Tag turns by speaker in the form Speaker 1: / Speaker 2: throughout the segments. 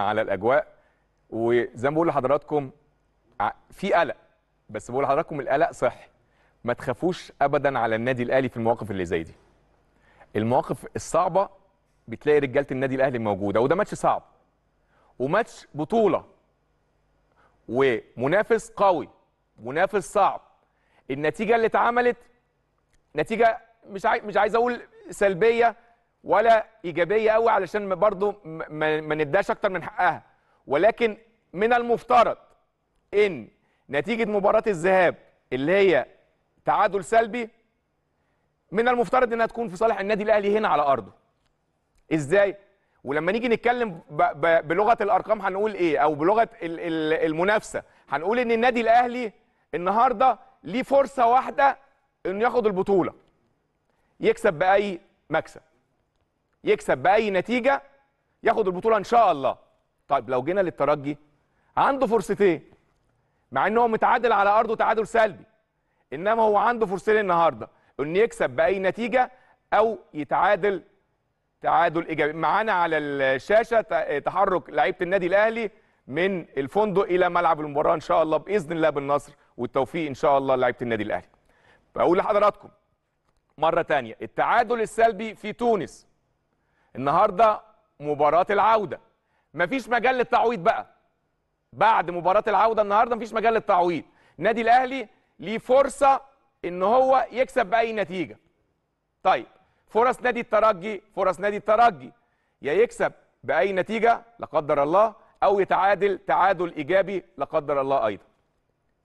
Speaker 1: على الاجواء وزي ما بقول لحضراتكم في قلق بس بقول لحضراتكم القلق صحي ما تخافوش ابدا على النادي الاهلي في المواقف اللي زي دي المواقف الصعبه بتلاقي رجاله النادي الاهلي موجوده وده ماتش صعب وماتش بطوله ومنافس قوي منافس صعب النتيجه اللي اتعملت نتيجه مش عايز مش عايز اقول سلبيه ولا ايجابيه قوي علشان برضه ما نداش اكتر من حقها ولكن من المفترض ان نتيجه مباراه الذهاب اللي هي تعادل سلبي من المفترض انها تكون في صالح النادي الاهلي هنا على ارضه ازاي ولما نيجي نتكلم بلغه الارقام هنقول ايه او بلغه المنافسه هنقول ان النادي الاهلي النهارده ليه فرصه واحده انه ياخد البطوله يكسب باي مكسب يكسب باي نتيجه ياخد البطوله ان شاء الله طيب لو جينا للترجي عنده فرصتين مع ان هو متعادل على ارضه تعادل سلبي انما هو عنده فرصتين النهارده ان يكسب باي نتيجه او يتعادل تعادل ايجابي معانا على الشاشه تحرك لعيبه النادي الاهلي من الفندق الى ملعب المباراه ان شاء الله باذن الله بالنصر والتوفيق ان شاء الله لعيبه النادي الاهلي بقول لحضراتكم مره ثانيه التعادل السلبي في تونس النهارده مباراه العوده مفيش مجال للتعويض بقى بعد مباراه العوده النهارده مفيش مجال للتعويض النادي الاهلي ليه فرصه ان هو يكسب باي نتيجه طيب فرص نادي الترجي فرص نادي الترجي يا يكسب باي نتيجه لا قدر الله او يتعادل تعادل ايجابي لا قدر الله ايضا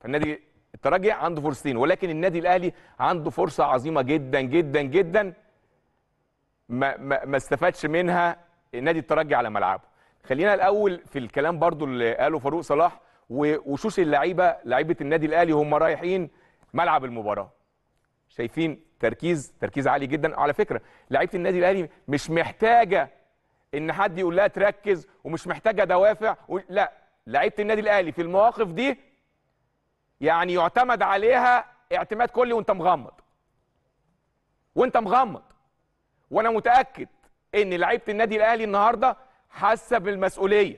Speaker 1: فالنادي الترجي عنده فرصتين ولكن النادي الاهلي عنده فرصه عظيمه جدا جدا جدا ما, ما, ما استفادش منها نادي الترجي على ملعبه خلينا الاول في الكلام برضو اللي قاله فاروق صلاح وشوش اللعيبه لعيبه النادي الاهلي هم رايحين ملعب المباراه شايفين تركيز تركيز عالي جدا على فكره لعيبه النادي الاهلي مش محتاجه ان حد يقول لها تركز ومش محتاجه دوافع و... لا لعيبه النادي الاهلي في المواقف دي يعني يعتمد عليها اعتماد كلي وانت مغمض وانت مغمض وانا متاكد ان لعيبه النادي الاهلي النهارده حاسه بالمسؤوليه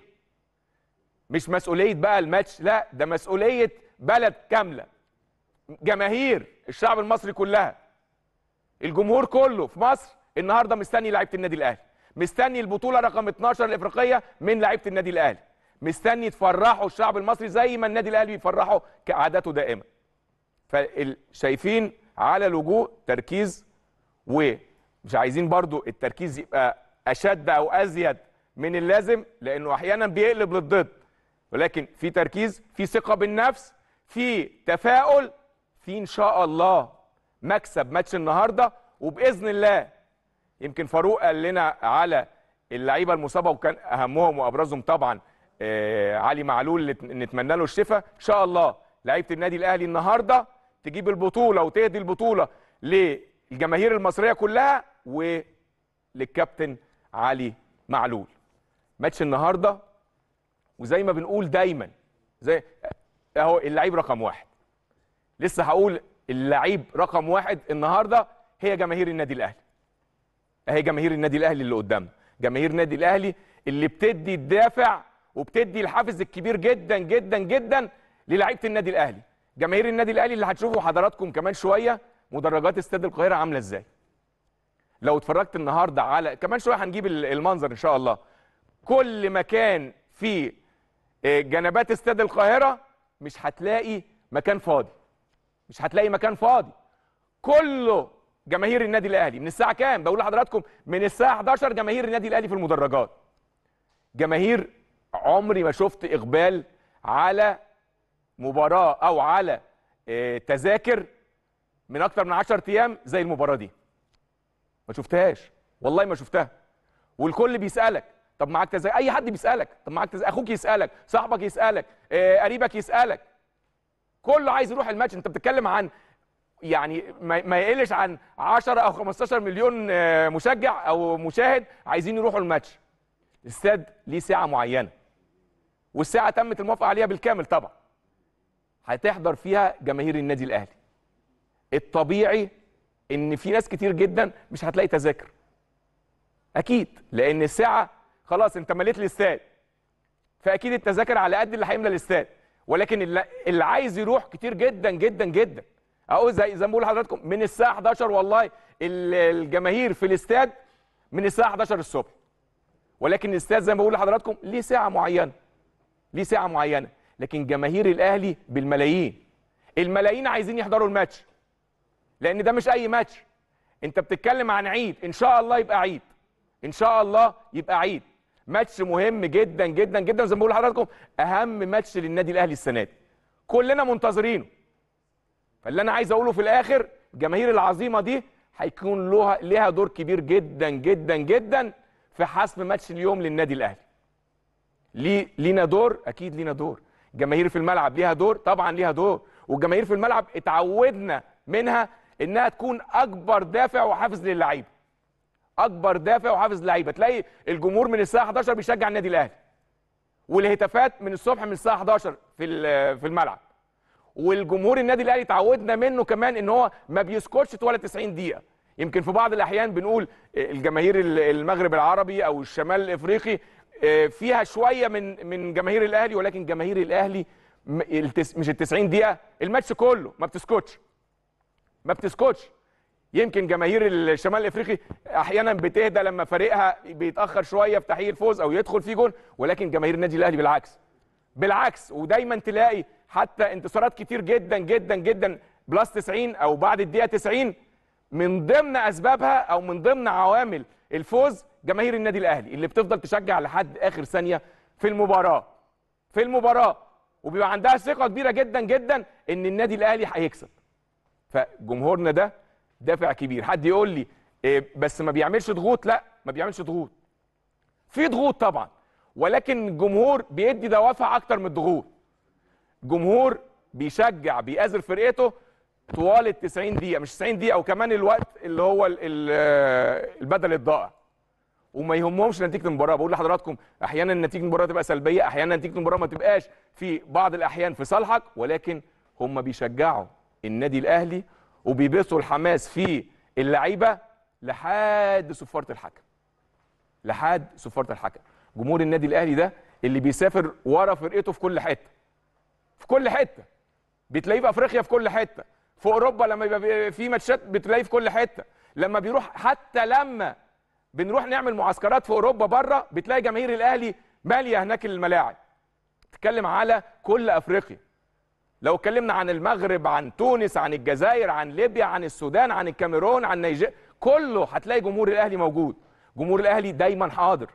Speaker 1: مش مسؤوليه بقى الماتش لا ده مسؤوليه بلد كامله جماهير الشعب المصري كلها الجمهور كله في مصر النهارده مستني لعيبه النادي الاهلي مستني البطوله رقم 12 الافريقيه من لعيبه النادي الاهلي مستني تفرحوا الشعب المصري زي ما النادي الاهلي بيفرحه كعادته دائما فشايفين على الوجوه تركيز و مش عايزين برضو التركيز يبقى اشد او ازيد من اللازم لانه احيانا بيقلب للضد ولكن في تركيز في ثقه بالنفس في تفاؤل في ان شاء الله مكسب ماتش النهارده وباذن الله يمكن فاروق قال لنا على اللعيبه المصابه وكان اهمهم وابرزهم طبعا آه، علي معلول اللي نتمنى له الشفاء ان شاء الله لعيبه النادي الاهلي النهارده تجيب البطوله وتهدي البطوله ل الجماهير المصريه كلها وللكابتن علي معلول ماتش النهارده وزي ما بنقول دايما زي اهو اللعيب رقم واحد لسه هقول اللعيب رقم واحد النهارده هي جماهير النادي الاهلي اهي جماهير النادي الاهلي اللي قدامنا جماهير النادي الاهلي اللي بتدي الدافع وبتدي الحافز الكبير جدا جدا جدا للعيبه النادي الاهلي جماهير النادي الاهلي اللي هتشوفوا حضراتكم كمان شويه مدرجات استاد القاهره عامله ازاي لو اتفرجت النهارده على كمان شويه هنجيب المنظر ان شاء الله كل مكان في آه، جنبات استاد القاهره مش هتلاقي مكان فاضي مش هتلاقي مكان فاضي كله جماهير النادي الاهلي من الساعه كام بقول لحضراتكم من الساعه 11 جماهير النادي الاهلي في المدرجات جماهير عمري ما شفت اقبال على مباراه او على آه، تذاكر من اكتر من 10 ايام زي المباراه دي ما شفتهاش والله ما شفتها والكل بيسالك طب معاك تزايد اي حد بيسالك طب معاك تزايد اخوك يسالك صاحبك يسالك آه قريبك يسالك كله عايز يروح الماتش انت بتتكلم عن يعني ما يقلش عن 10 او 15 مليون آه، مشجع او مشاهد عايزين يروحوا الماتش الاستاد ليه ساعه معينه والساعه تمت الموافقه عليها بالكامل طبعا هتحضر فيها جماهير النادي الاهلي الطبيعي ان في ناس كتير جدا مش هتلاقي تذاكر اكيد لان الساعه خلاص انت مليت الاستاد فاكيد التذاكر على قد اللي هيملى الاستاد ولكن اللي, عايز يروح كتير جدا جدا جدا اهو زي زي ما بقول لحضراتكم من الساعه 11 والله الجماهير في الاستاد من الساعه 11 الصبح ولكن الاستاد زي ما بقول لحضراتكم ليه ساعه معينه ليه ساعه معينه لكن جماهير الاهلي بالملايين الملايين عايزين يحضروا الماتش لان ده مش اي ماتش انت بتتكلم عن عيد ان شاء الله يبقى عيد ان شاء الله يبقى عيد ماتش مهم جدا جدا جدا زي ما بقول لحضراتكم اهم ماتش للنادي الاهلي السنه دي كلنا منتظرينه فاللي انا عايز اقوله في الاخر الجماهير العظيمه دي هيكون لها لها دور كبير جدا جدا جدا في حسم ماتش اليوم للنادي الاهلي ليه لينا دور اكيد لينا دور جماهير في الملعب ليها دور طبعا ليها دور والجماهير في الملعب اتعودنا منها انها تكون اكبر دافع وحافز للعيبه اكبر دافع وحافز للعيبه تلاقي الجمهور من الساعه 11 بيشجع النادي الاهلي والهتافات من الصبح من الساعه 11 في في الملعب والجمهور النادي الاهلي اتعودنا منه كمان ان هو ما بيسكتش طوال 90 دقيقه يمكن في بعض الاحيان بنقول الجماهير المغرب العربي او الشمال الافريقي آه، فيها شويه من من جماهير الاهلي ولكن جماهير الاهلي مش ال 90 دقيقه الماتش كله ما بتسكتش ما بتسكتش يمكن جماهير الشمال الافريقي احيانا بتهدى لما فريقها بيتاخر شويه في تحقيق الفوز او يدخل فيه جون ولكن جماهير النادي الاهلي بالعكس بالعكس ودايما تلاقي حتى انتصارات كتير جدا جدا جدا بلس 90 او بعد الدقيقه 90 من ضمن اسبابها او من ضمن عوامل الفوز جماهير النادي الاهلي اللي بتفضل تشجع لحد اخر ثانيه في المباراه في المباراه وبيبقى عندها ثقه كبيره جدا جدا ان النادي الاهلي هيكسب فجمهورنا ده دافع كبير حد يقول لي إيه بس ما بيعملش ضغوط لا ما بيعملش ضغوط في ضغوط طبعا ولكن الجمهور بيدي دوافع اكتر من الضغوط جمهور بيشجع بيأذر فرقته طوال ال 90 دقيقه مش 90 دقيقه وكمان الوقت اللي هو البدل الضائع وما يهمهمش نتيجه المباراه بقول لحضراتكم احيانا نتيجه المباراه تبقى سلبيه احيانا نتيجه المباراه ما تبقاش في بعض الاحيان في صالحك ولكن هم بيشجعوا النادي الاهلي وبيبثوا الحماس في اللعيبه لحد صفاره الحكم لحد صفاره الحكم جمهور النادي الاهلي ده اللي بيسافر ورا فرقته في كل حته في كل حته بتلاقيه في افريقيا في كل حته في اوروبا لما يبقى في ماتشات بتلاقيه في كل حته لما بيروح حتى لما بنروح نعمل معسكرات في اوروبا بره بتلاقي جماهير الاهلي ماليه هناك الملاعب تتكلم على كل افريقيا لو اتكلمنا عن المغرب عن تونس عن الجزائر عن ليبيا عن السودان عن الكاميرون عن نيجيريا كله هتلاقي جمهور الاهلي موجود جمهور الاهلي دايما حاضر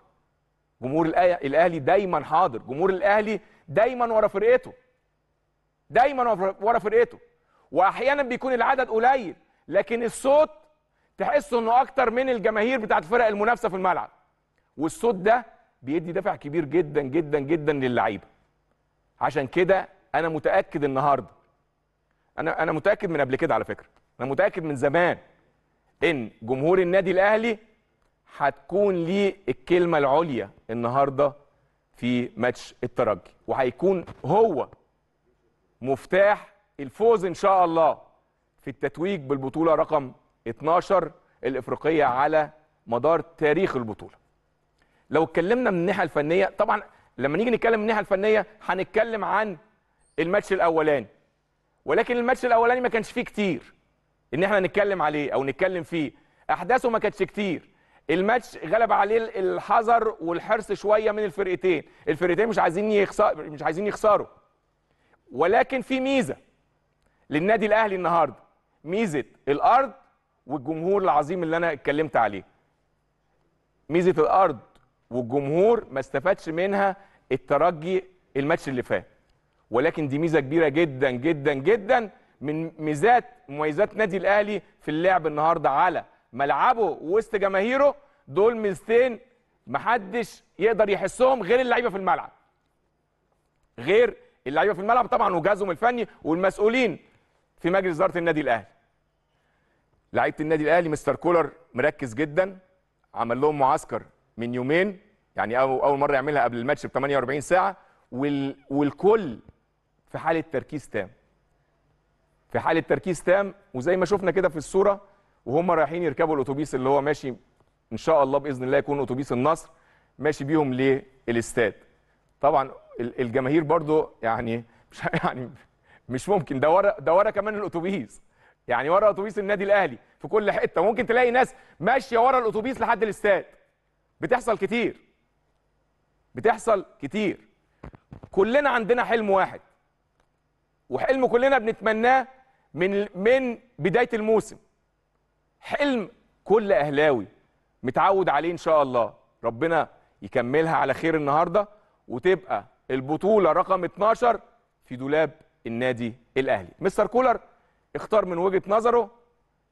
Speaker 1: جمهور الاهلي دايما حاضر جمهور الاهلي دايما ورا فرقته دايما ورا فرقته واحيانا بيكون العدد قليل لكن الصوت تحسه انه اكتر من الجماهير بتاعت فرق المنافسه في الملعب والصوت ده بيدي دافع كبير جدا جدا جدا للعيبه عشان كده انا متاكد النهارده انا انا متاكد من قبل كده على فكره انا متاكد من زمان ان جمهور النادي الاهلي هتكون ليه الكلمه العليا النهارده في ماتش الترجي وهيكون هو مفتاح الفوز ان شاء الله في التتويج بالبطوله رقم 12 الافريقيه على مدار تاريخ البطوله لو اتكلمنا من الناحيه الفنيه طبعا لما نيجي نتكلم من الناحيه الفنيه هنتكلم عن الماتش الاولاني ولكن الماتش الاولاني ما كانش فيه كتير ان احنا نتكلم عليه او نتكلم فيه احداثه ما كانتش كتير الماتش غلب عليه الحذر والحرص شويه من الفرقتين الفرقتين مش عايزين يخسر مش عايزين يخسروا ولكن في ميزه للنادي الاهلي النهارده ميزه الارض والجمهور العظيم اللي انا اتكلمت عليه ميزه الارض والجمهور ما استفادش منها الترجي الماتش اللي فات ولكن دي ميزه كبيره جدا جدا جدا من ميزات مميزات نادي الاهلي في اللعب النهارده على ملعبه وسط جماهيره دول ميزتين محدش يقدر يحسهم غير اللعيبه في الملعب غير اللعيبه في الملعب طبعا وجهازهم الفني والمسؤولين في مجلس اداره النادي الاهلي لعيبه النادي الاهلي مستر كولر مركز جدا عمل لهم معسكر من يومين يعني اول مره يعملها قبل الماتش ب 48 ساعه وال... والكل في حاله تركيز تام في حاله تركيز تام وزي ما شفنا كده في الصوره وهم رايحين يركبوا الاتوبيس اللي هو ماشي ان شاء الله باذن الله يكون اتوبيس النصر ماشي بيهم للاستاد طبعا الجماهير برضو يعني مش يعني مش ممكن ده ورا ده ورا كمان الاتوبيس يعني ورا اتوبيس النادي الاهلي في كل حته ممكن تلاقي ناس ماشيه ورا الاتوبيس لحد الاستاد بتحصل كتير بتحصل كتير كلنا عندنا حلم واحد وحلم كلنا بنتمناه من من بدايه الموسم حلم كل اهلاوي متعود عليه ان شاء الله ربنا يكملها على خير النهارده وتبقى البطوله رقم 12 في دولاب النادي الاهلي مستر كولر اختار من وجهه نظره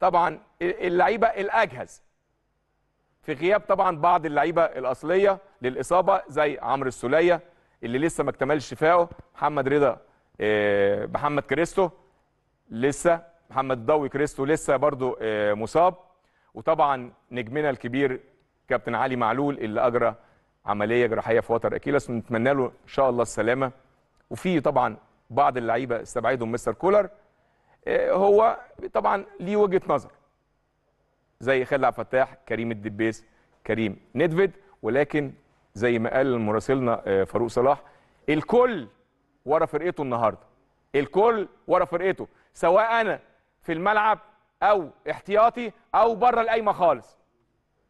Speaker 1: طبعا اللعيبه الاجهز في غياب طبعا بعض اللعيبه الاصليه للاصابه زي عمرو السوليه اللي لسه ما اكتملش شفائه محمد رضا آه، محمد كريستو لسه محمد ضوي كريستو لسه برضو آه، مصاب وطبعا نجمنا الكبير كابتن علي معلول اللي اجرى عمليه جراحيه في وتر اكيلس نتمنى له ان شاء الله السلامه وفي طبعا بعض اللعيبه استبعدهم مستر كولر آه، هو طبعا ليه وجهه نظر زي خالد عبد الفتاح كريم الدبيس كريم ندفيد ولكن زي ما قال مراسلنا فاروق صلاح الكل ورا فرقته النهارده الكل ورا فرقته سواء انا في الملعب او احتياطي او بره القايمه خالص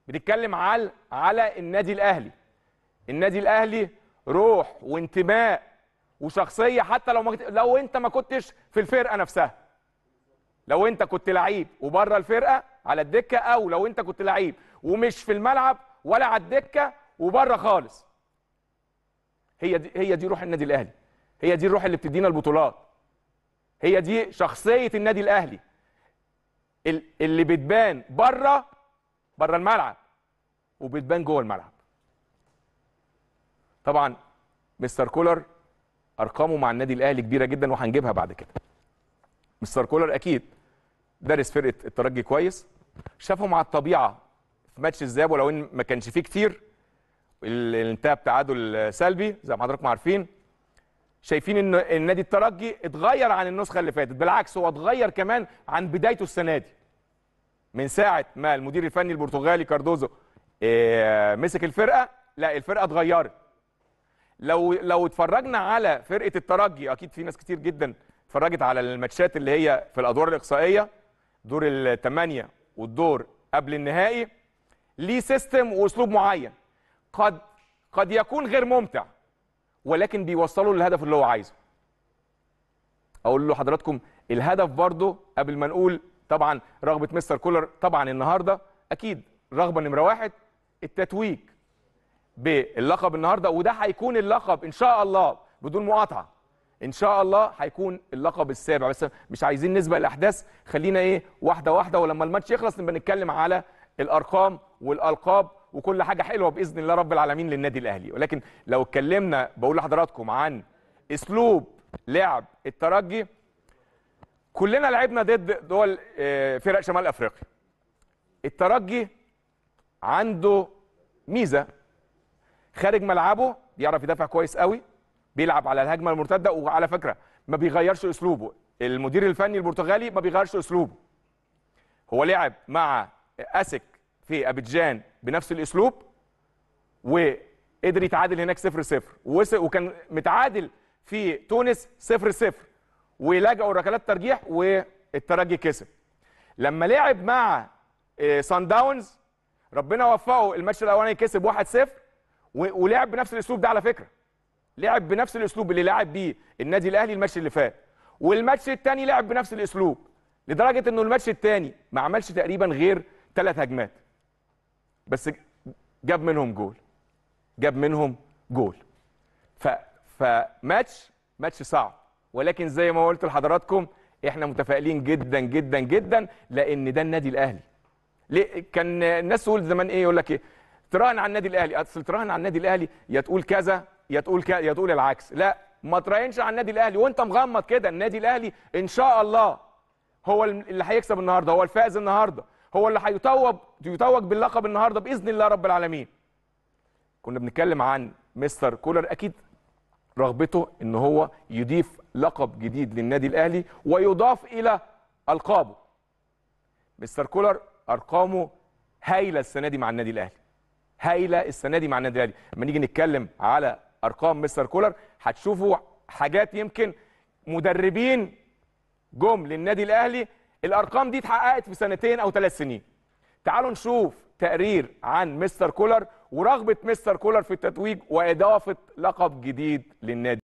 Speaker 1: بنتكلم على على النادي الاهلي النادي الاهلي روح وانتماء وشخصيه حتى لو ما لو انت ما كنتش في الفرقه نفسها لو انت كنت لعيب وبره الفرقه على الدكه او لو انت كنت لعيب ومش في الملعب ولا على الدكه وبره خالص هي دي هي دي روح النادي الاهلي هي دي الروح اللي بتدينا البطولات هي دي شخصيه النادي الاهلي اللي بتبان بره بره الملعب وبتبان جوه الملعب طبعا مستر كولر ارقامه مع النادي الاهلي كبيره جدا وهنجيبها بعد كده مستر كولر اكيد دارس فرقه الترجي كويس شافه مع الطبيعه في ماتش الذهاب ولو ان ما كانش فيه كتير اللي انتهى بتعادل سلبي زي ما حضراتكم عارفين شايفين ان النادي الترجي اتغير عن النسخه اللي فاتت بالعكس هو اتغير كمان عن بدايته السنه دي من ساعه ما المدير الفني البرتغالي كاردوزو آه، مسك الفرقه لا الفرقه اتغيرت لو لو اتفرجنا على فرقه الترجي اكيد في ناس كتير جدا اتفرجت على الماتشات اللي هي في الادوار الاقصائيه دور الثمانيه والدور قبل النهائي ليه سيستم واسلوب معين قد قد يكون غير ممتع ولكن بيوصله للهدف اللي هو عايزه اقول له حضراتكم الهدف برضه قبل ما نقول طبعا رغبه مستر كولر طبعا النهارده اكيد رغبه نمره واحد التتويج باللقب النهارده وده هيكون اللقب ان شاء الله بدون مقاطعه ان شاء الله هيكون اللقب السابع بس مش عايزين نسبق الاحداث خلينا ايه واحده واحده ولما الماتش يخلص نبقى نتكلم على الارقام والالقاب وكل حاجه حلوه باذن الله رب العالمين للنادي الاهلي ولكن لو اتكلمنا بقول لحضراتكم عن اسلوب لعب الترجي كلنا لعبنا ضد دول آه، فرق شمال افريقيا الترجي عنده ميزه خارج ملعبه بيعرف يدافع كويس قوي بيلعب على الهجمه المرتده وعلى فكره ما بيغيرش اسلوبه المدير الفني البرتغالي ما بيغيرش اسلوبه هو لعب مع اسك في ابيجان بنفس الاسلوب وقدر يتعادل هناك 0 0 وكان متعادل في تونس 0 0 ولجأوا ركلات ترجيح والترجي كسب لما لعب مع سان آه، داونز ربنا وفقه الماتش الاولاني كسب 1 0 ولعب بنفس الاسلوب ده على فكره لعب بنفس الاسلوب اللي لعب بيه النادي الاهلي الماتش اللي فات والماتش الثاني لعب بنفس الاسلوب لدرجه انه الماتش الثاني ما عملش تقريبا غير ثلاث هجمات بس جاب منهم جول جاب منهم جول ف فماتش ماتش صعب ولكن زي ما قلت لحضراتكم احنا متفائلين جدا جدا جدا لان ده النادي الاهلي ليه كان الناس تقول زمان ايه يقول لك ايه تراهن على النادي الاهلي اصل تراهن على النادي الاهلي يا تقول كذا يا تقول يا تقول العكس لا ما تراهنش على النادي الاهلي وانت مغمض كده النادي الاهلي ان شاء الله هو اللي هيكسب النهارده هو الفائز النهارده هو اللي هيتوج يتوج باللقب النهارده باذن الله رب العالمين كنا بنتكلم عن مستر كولر اكيد رغبته ان هو يضيف لقب جديد للنادي الاهلي ويضاف الى القابه مستر كولر ارقامه هايله السنه دي مع النادي الاهلي هايله السنه دي مع النادي الاهلي لما نيجي نتكلم على ارقام مستر كولر هتشوفوا حاجات يمكن مدربين جم للنادي الاهلي الارقام دي اتحققت في سنتين او ثلاث سنين تعالوا نشوف تقرير عن مستر كولر ورغبه مستر كولر في التتويج واضافه لقب جديد للنادي